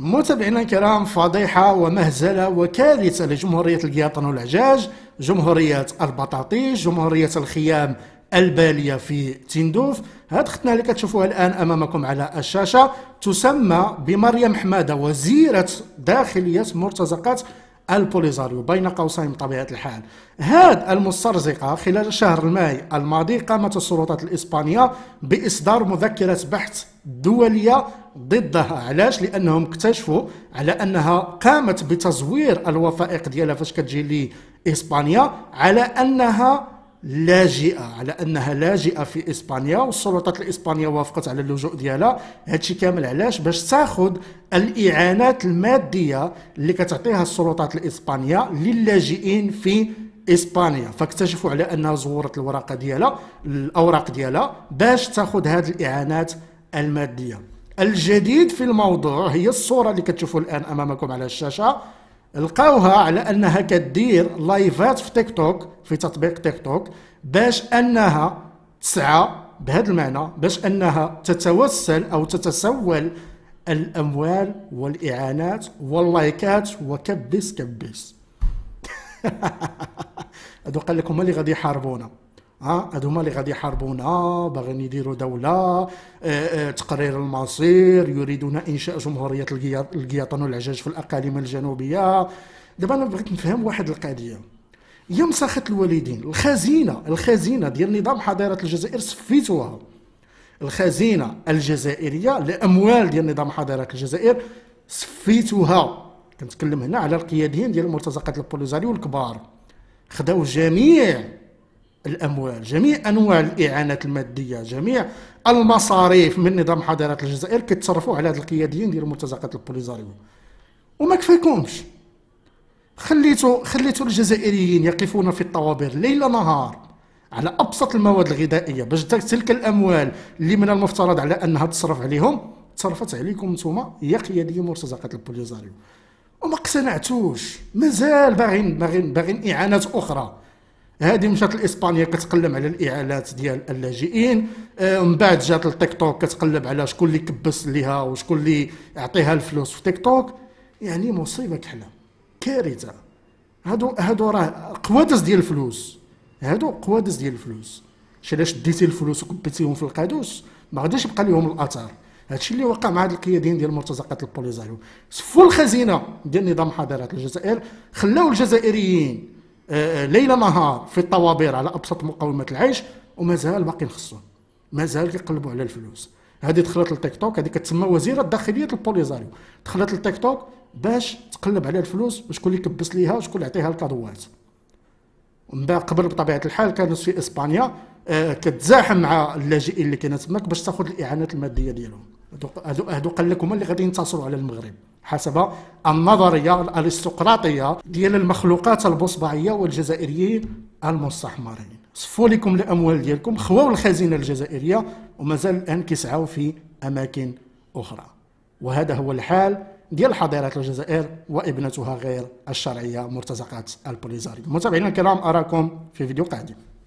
متابعينا الكرام فضيحة ومهزلة وكارثة لجمهورية القياطن والعجاج جمهورية البطاطيش جمهورية الخيام البالية في تندوف هاد ختنا اللي كتشوفوها الآن أمامكم على الشاشة تسمى بمريم حمادة وزيرة داخلية مرتزقة البوليزاريو بين قوسين بطبيعة الحال هاد المسترزقة خلال شهر ماي الماضي قامت السلطات الإسبانية بإصدار مذكرة بحث دولية ضدها علاش لانهم اكتشفوا على انها قامت بتزوير الوثائق ديالها فاش كتجي لاسبانيا على انها لاجئه على انها لاجئه في اسبانيا والسلطات الاسبانيه وافقت على اللجوء ديالها هادشي كامل علاش باش تاخذ الاعانات الماديه اللي كتعطيها السلطات الاسبانيه للاجئين في اسبانيا فاكتشفوا على انها زورت الورقه ديالها الاوراق ديالها باش تاخذ هاد الاعانات الماديه الجديد في الموضوع هي الصورة اللي كتشوفوا الآن أمامكم على الشاشة لقاوها على أنها كدير لايفات في تيك توك في تطبيق تيك توك باش أنها تسعى بهذا المعنى باش أنها تتوسل أو تتسول الأموال والإعانات واللايكات وكبس كبس هذو قال لكم هما اللي غادي يحاربونا ها هذوما اللي غادي يحاربونا باغيين يديروا دوله آه، آه، تقرير المصير يريدون انشاء جمهوريه القياطن والعجاج في الاقاليم الجنوبيه دابا انا بغيت نفهم واحد القضيه يا مساخه الوالدين الخزينه الخزينه ديال نظام حضاره الجزائر سفيتوها الخزينه الجزائريه الاموال ديال نظام حضاره الجزائر سفيتوها كنتكلم هنا على القياديين ديال المرتزقات البوليزاري الكبار خداو جميع الأموال جميع أنواع الإعانات المادية جميع المصاريف من نظام حضارة الجزائر كيتصرفوا على هاد القياديين ديال مرتزقة البوليزاريو وما كفاكمش خليتوا خليتوا الجزائريين يقفون في الطوابير ليل نهار على ابسط المواد الغذائيه باش تلك الاموال اللي من المفترض على انها تصرف عليهم تصرفت عليكم نتوما يا قياديين مرتزقه البوليزاريو وما اقتنعتوش مازال باغين باغين باغين اعانات اخرى هذه مشات لاسبانيا كتقلب على الاعالات ديال اللاجئين آه، من بعد جات التيك توك كتقلب على شكون اللي كبس ليها وشكون اللي عطيها الفلوس في تيك توك يعني مصيبه كحله كارثه هادو هادو راه قوادس ديال الفلوس هادو قوادس ديال الفلوس شلاش علاش ديتي الفلوس وكبتيهم في القادوس ما غاديش يبقى لهم الاثار هادشي اللي وقع مع هاد القيادين ديال مرتزقه البوليزاريو سفوا الخزينه ديال نظام حضارات الجزائر خلاو الجزائريين آه، آه، ليل نهار في الطوابير على ابسط مقومات العيش ومازال باقي نخصهم مازال كيقلبوا على الفلوس هذه دخلت للتيك توك هذه كتسمى وزيره الداخليه البوليزاريو دخلت للتيك توك باش تقلب على الفلوس وشكون اللي كبس ليها وشكون اللي عطيها الكادوات ومن بعد قبل بطبيعه الحال كانت في اسبانيا آه، كتزاحم مع اللاجئين اللي كانت تماك باش تاخذ الاعانات الماديه ديالهم هادو هادو قال لك هما اللي غادي ينتصروا على المغرب حسب النظرية الأرستقراطية ديال المخلوقات البصبعية والجزائريين المستحمرين صفوا لكم الأموال ديالكم خواو الخزينة الجزائرية ومازال الآن كيسعوا في أماكن أخرى وهذا هو الحال ديال حضيرة الجزائر وابنتها غير الشرعية مرتزقة البوليزاري متابعينا الكرام أراكم في فيديو قادم